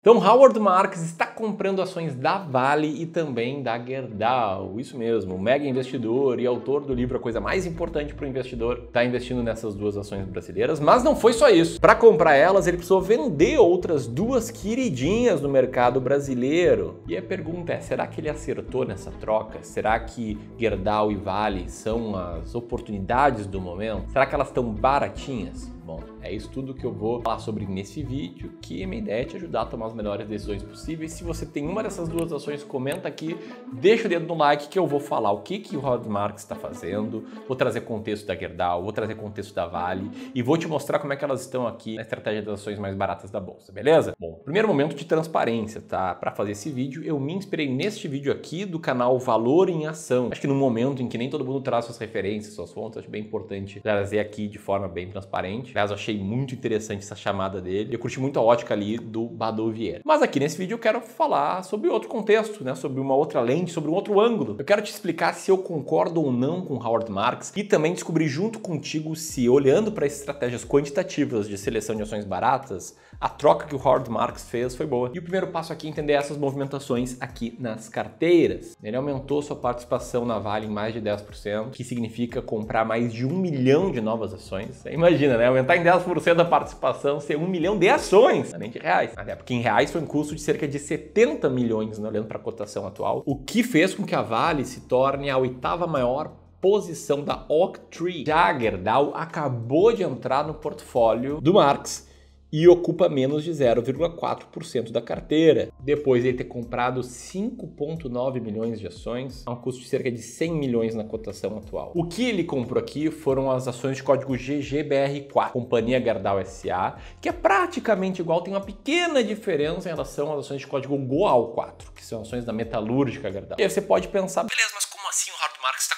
Então, Howard Marks está comprando ações da Vale e também da Gerdau. Isso mesmo, mega investidor e autor do livro A Coisa Mais Importante para o Investidor, está investindo nessas duas ações brasileiras. Mas não foi só isso. Para comprar elas, ele precisou vender outras duas queridinhas no mercado brasileiro. E a pergunta é: será que ele acertou nessa troca? Será que Gerdau e Vale são as oportunidades do momento? Será que elas estão baratinhas? Bom, é isso tudo que eu vou falar sobre nesse vídeo, que a minha ideia é te ajudar a tomar as melhores decisões possíveis. Se você tem uma dessas duas ações, comenta aqui, deixa o dedo no like que eu vou falar o que, que o Rod Marks está fazendo, vou trazer contexto da Gerdau, vou trazer contexto da Vale e vou te mostrar como é que elas estão aqui na estratégia das ações mais baratas da bolsa, beleza? Bom, primeiro momento de transparência, tá? Para fazer esse vídeo, eu me inspirei neste vídeo aqui do canal Valor em Ação. Acho que no momento em que nem todo mundo traz suas referências, suas fontes, acho bem importante trazer aqui de forma bem transparente. Aliás, achei achei muito interessante essa chamada dele. Eu curti muito a ótica ali do Badovier. Mas aqui nesse vídeo eu quero falar sobre outro contexto, né? Sobre uma outra lente, sobre um outro ângulo. Eu quero te explicar se eu concordo ou não com Howard Marks e também descobrir junto contigo se, olhando para estratégias quantitativas de seleção de ações baratas, a troca que o Howard Marks fez foi boa. E o primeiro passo aqui é entender essas movimentações aqui nas carteiras. Ele aumentou sua participação na Vale em mais de 10%, que significa comprar mais de um milhão de novas ações. Imagina, né? Aumentar em 10 10% da participação ser 1 milhão de ações, é nem de reais. porque em reais foi um custo de cerca de 70 milhões, né, olhando para a cotação atual, o que fez com que a Vale se torne a oitava maior posição da Oaktree. Jagger Dow acabou de entrar no portfólio do Marx e ocupa menos de 0,4% da carteira. Depois de ter comprado 5,9 milhões de ações, a um custo de cerca de 100 milhões na cotação atual. O que ele comprou aqui foram as ações de código GGBR4, Companhia Gardal SA, que é praticamente igual, tem uma pequena diferença em relação às ações de código GOAL4, que são ações da metalúrgica Gardal. E aí você pode pensar, beleza, mas como assim o Hard Market está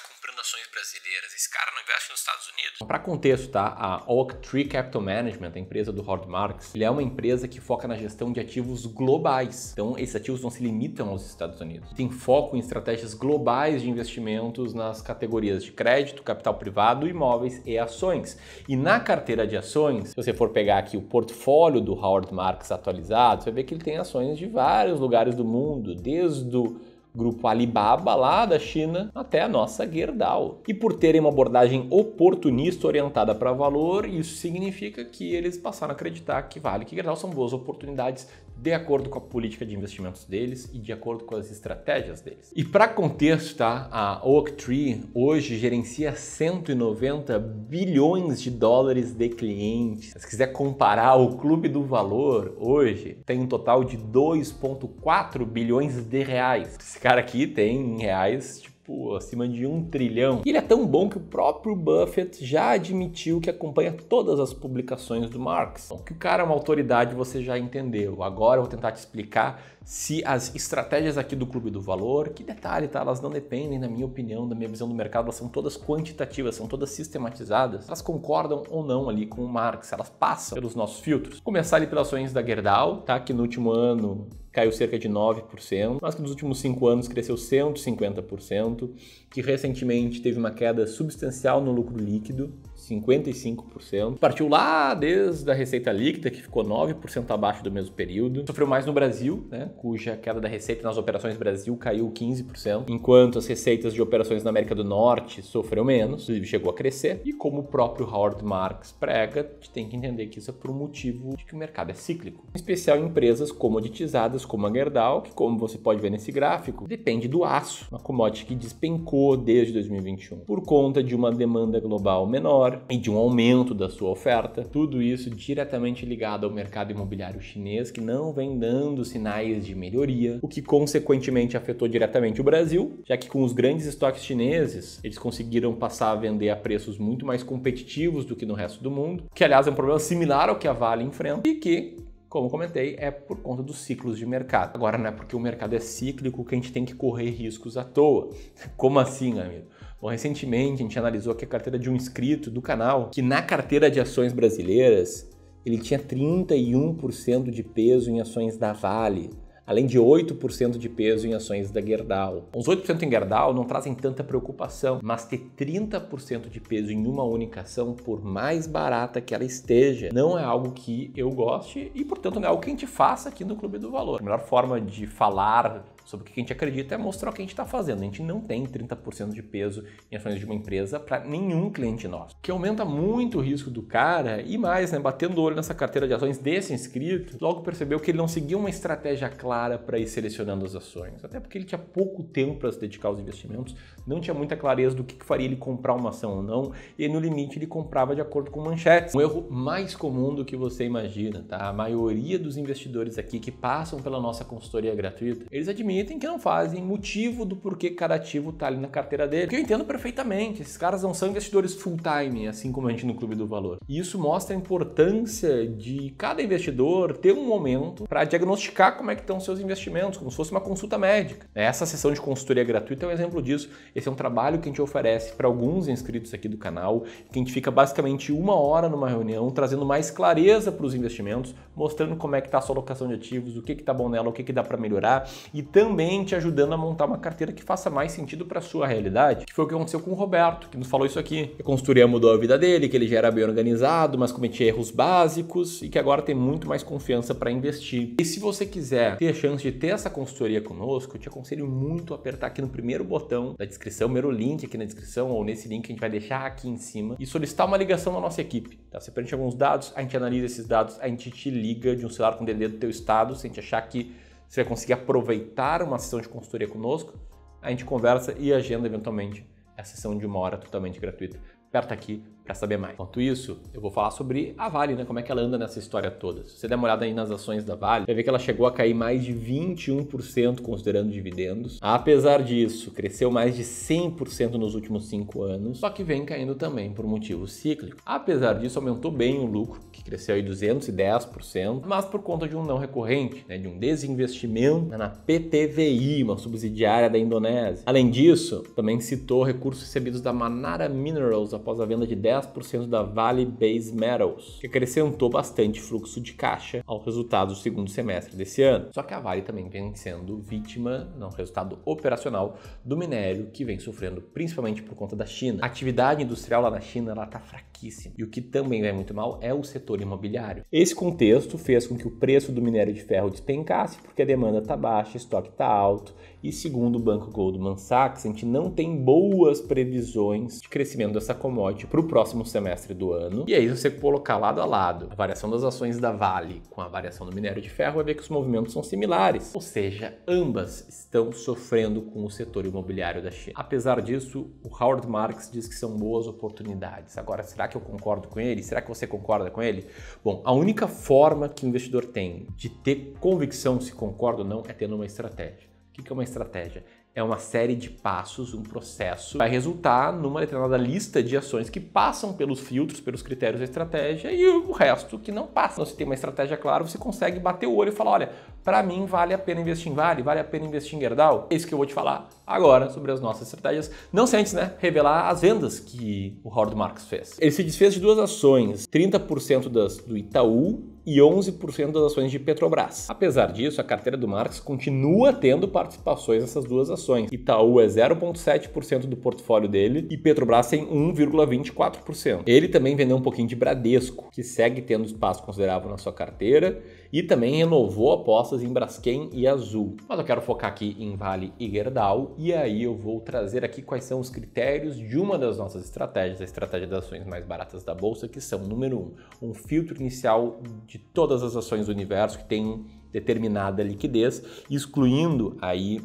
brasileiras. Esse cara não investe nos Estados Unidos. Para contexto, tá? A Oak Tree Capital Management, a empresa do Howard Marks, ele é uma empresa que foca na gestão de ativos globais. Então, esses ativos não se limitam aos Estados Unidos. Tem foco em estratégias globais de investimentos nas categorias de crédito, capital privado, imóveis e ações. E na carteira de ações, se você for pegar aqui o portfólio do Howard Marks atualizado, você vai ver que ele tem ações de vários lugares do mundo, desde o grupo Alibaba lá da China até a nossa Gerdau. E por terem uma abordagem oportunista orientada para valor, isso significa que eles passaram a acreditar que Vale e que Gerdau são boas oportunidades de acordo com a política de investimentos deles e de acordo com as estratégias deles. E para contexto, tá? A Oaktree hoje gerencia 190 bilhões de dólares de clientes. Se quiser comparar o Clube do Valor hoje, tem um total de 2.4 bilhões de reais. Esse cara aqui tem em reais tipo, tipo, acima de um trilhão. E ele é tão bom que o próprio Buffett já admitiu que acompanha todas as publicações do Marx. Então, que o cara é uma autoridade você já entendeu. Agora eu vou tentar te explicar se as estratégias aqui do Clube do Valor, que detalhe, tá? Elas não dependem, na minha opinião, da minha visão do mercado, elas são todas quantitativas, são todas sistematizadas, elas concordam ou não ali com o Marx, elas passam pelos nossos filtros. Começar ali pelas ações da Gerdau, tá? Que no último ano caiu cerca de 9%, mas que nos últimos cinco anos cresceu 150%, que recentemente teve uma queda substancial no lucro líquido, 55%. Partiu lá desde a receita líquida, que ficou 9% abaixo do mesmo período. Sofreu mais no Brasil, né, cuja queda da receita nas operações Brasil caiu 15%, enquanto as receitas de operações na América do Norte sofreu menos, chegou a crescer. E como o próprio Howard Marks prega, a gente tem que entender que isso é por um motivo de que o mercado é cíclico. Em especial em empresas comoditizadas como a Gerdau, que como você pode ver nesse gráfico, depende do aço, uma commodity que despencou desde 2021, por conta de uma demanda global menor, valor e de um aumento da sua oferta. Tudo isso diretamente ligado ao mercado imobiliário chinês que não vem dando sinais de melhoria, o que consequentemente afetou diretamente o Brasil, já que com os grandes estoques chineses, eles conseguiram passar a vender a preços muito mais competitivos do que no resto do mundo, que aliás é um problema similar ao que a Vale enfrenta e que como comentei, é por conta dos ciclos de mercado. Agora, não é porque o mercado é cíclico que a gente tem que correr riscos à toa. Como assim, amigo? Bom, recentemente a gente analisou aqui a carteira de um inscrito do canal, que na carteira de ações brasileiras, ele tinha 31% de peso em ações da Vale, além de 8% de peso em ações da Gerdau. Uns 8% em Gerdau não trazem tanta preocupação, mas ter 30% de peso em uma única ação, por mais barata que ela esteja, não é algo que eu goste e, portanto, não é algo que a gente faça aqui no Clube do Valor. A melhor forma de falar sobre o que a gente acredita, é mostrar o que a gente está fazendo. A gente não tem 30% de peso em ações de uma empresa para nenhum cliente nosso, que aumenta muito o risco do cara e mais, né, batendo o olho nessa carteira de ações desse inscrito, logo percebeu que ele não seguia uma estratégia clara para ir selecionando as ações, até porque ele tinha pouco tempo para se dedicar aos investimentos, não tinha muita clareza do que faria ele comprar uma ação ou não, e no limite ele comprava de acordo com manchetes. Um erro mais comum do que você imagina, tá? A maioria dos investidores aqui que passam pela nossa consultoria gratuita, eles admitem item que não fazem motivo do porquê cada ativo está ali na carteira dele. eu entendo perfeitamente, esses caras não são investidores full time, assim como a gente no Clube do Valor. E isso mostra a importância de cada investidor ter um momento para diagnosticar como é que estão seus investimentos, como se fosse uma consulta médica. Essa sessão de consultoria gratuita é um exemplo disso. Esse é um trabalho que a gente oferece para alguns inscritos aqui do canal, que a gente fica basicamente uma hora numa reunião, trazendo mais clareza para os investimentos, mostrando como é que está a sua alocação de ativos, o que está bom nela, o que, que dá para melhorar e também também te ajudando a montar uma carteira que faça mais sentido para sua realidade, que foi o que aconteceu com o Roberto, que nos falou isso aqui. A consultoria mudou a vida dele, que ele já era bem organizado, mas cometia erros básicos e que agora tem muito mais confiança para investir. E se você quiser ter a chance de ter essa consultoria conosco, eu te aconselho muito a apertar aqui no primeiro botão da descrição, o primeiro link aqui na descrição ou nesse link que a gente vai deixar aqui em cima e solicitar uma ligação da nossa equipe. Tá? Você preenche alguns dados, a gente analisa esses dados, a gente te liga de um celular com o DD do teu estado, se a gente achar que você vai conseguir aproveitar uma sessão de consultoria conosco, a gente conversa e agenda eventualmente a sessão de uma hora totalmente gratuita. Aperta aqui para saber mais. Enquanto isso, eu vou falar sobre a Vale, né? Como é que ela anda nessa história toda. Se você der uma olhada aí nas ações da Vale, vai ver que ela chegou a cair mais de 21% considerando dividendos. Apesar disso, cresceu mais de 100% nos últimos 5 anos, só que vem caindo também por motivo cíclico. Apesar disso, aumentou bem o lucro, que cresceu aí 210%, mas por conta de um não recorrente, né, de um desinvestimento na PTVI, uma subsidiária da Indonésia. Além disso, também citou recursos recebidos da Manara Minerals após a venda de 10 10% da Vale Base Metals, que acrescentou bastante fluxo de caixa ao resultado do segundo semestre desse ano. Só que a Vale também vem sendo vítima, não resultado operacional, do minério que vem sofrendo principalmente por conta da China. A atividade industrial lá na China está fraquíssima e o que também vai muito mal é o setor imobiliário. Esse contexto fez com que o preço do minério de ferro despencasse porque a demanda está baixa, estoque está alto e segundo o banco Goldman Sachs, a gente não tem boas previsões de crescimento dessa commodity para o próximo semestre do ano. E aí, se você colocar lado a lado a variação das ações da Vale com a variação do minério de ferro, vai ver que os movimentos são similares. Ou seja, ambas estão sofrendo com o setor imobiliário da China. Apesar disso, o Howard Marks diz que são boas oportunidades. Agora, será que eu concordo com ele? Será que você concorda com ele? Bom, a única forma que o investidor tem de ter convicção se concorda ou não é tendo uma estratégia. O que é uma estratégia? É uma série de passos, um processo, vai resultar numa determinada lista de ações que passam pelos filtros, pelos critérios da estratégia e o resto que não passa. Então, se tem uma estratégia clara, você consegue bater o olho e falar: olha, para mim vale a pena investir em Vale, vale a pena investir em Gerdau? É isso que eu vou te falar agora sobre as nossas estratégias. Não se antes, né, revelar as vendas que o Howard Marks fez. Ele se desfez de duas ações, 30% das do Itaú e 11% das ações de Petrobras. Apesar disso, a carteira do Marx continua tendo participações nessas duas ações. Itaú é 0,7% do portfólio dele e Petrobras tem 1,24%. Ele também vendeu um pouquinho de Bradesco, que segue tendo espaço considerável na sua carteira e também renovou apostas em Braskem e Azul. Mas eu quero focar aqui em Vale e Gerdau e aí eu vou trazer aqui quais são os critérios de uma das nossas estratégias, a estratégia das ações mais baratas da bolsa, que são número um, um filtro inicial de todas as ações do universo que tem determinada liquidez, excluindo aí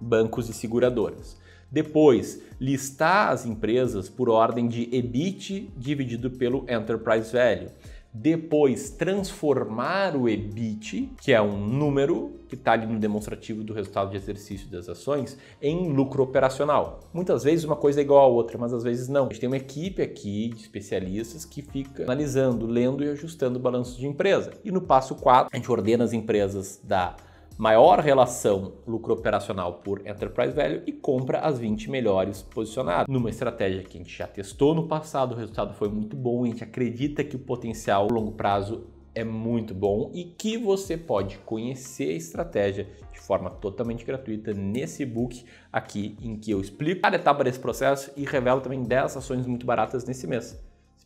bancos e seguradoras. Depois, listar as empresas por ordem de EBIT dividido pelo Enterprise Value depois transformar o EBIT, que é um número que está ali no demonstrativo do resultado de exercício das ações, em lucro operacional. Muitas vezes uma coisa é igual à outra, mas às vezes não. A gente tem uma equipe aqui de especialistas que fica analisando, lendo e ajustando o balanço de empresa. E no passo 4, a gente ordena as empresas da maior relação lucro operacional por enterprise value e compra as 20 melhores posicionadas. Numa estratégia que a gente já testou no passado, o resultado foi muito bom, a gente acredita que o potencial a longo prazo é muito bom e que você pode conhecer a estratégia de forma totalmente gratuita nesse book aqui em que eu explico cada etapa desse processo e revelo também 10 ações muito baratas nesse mês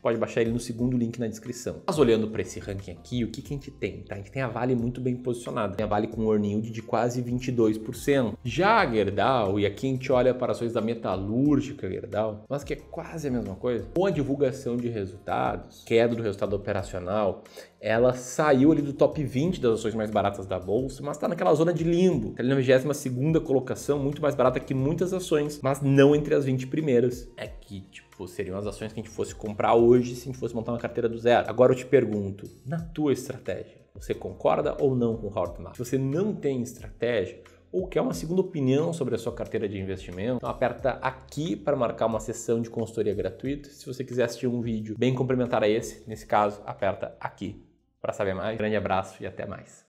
pode baixar ele no segundo link na descrição. Mas olhando para esse ranking aqui, o que, que a gente tem? Tá? A gente tem a Vale muito bem posicionada. Tem a Vale com um earning yield de quase 22%. Já a Gerdau, e aqui a gente olha para ações da metalúrgica Gerdau, mas que é quase a mesma coisa, com a divulgação de resultados, queda do resultado operacional, ela saiu ali do top 20 das ações mais baratas da bolsa, mas está naquela zona de limbo. Está ali na 22 colocação, muito mais barata que muitas ações, mas não entre as 20 primeiras. É que tipo, seriam as ações que a gente fosse comprar hoje se a gente fosse montar uma carteira do zero. Agora eu te pergunto, na tua estratégia, você concorda ou não com o Howard Se você não tem estratégia, ou quer uma segunda opinião sobre a sua carteira de investimento, então aperta aqui para marcar uma sessão de consultoria gratuita. Se você quiser assistir um vídeo bem complementar a esse, nesse caso, aperta aqui para saber mais. Grande abraço e até mais.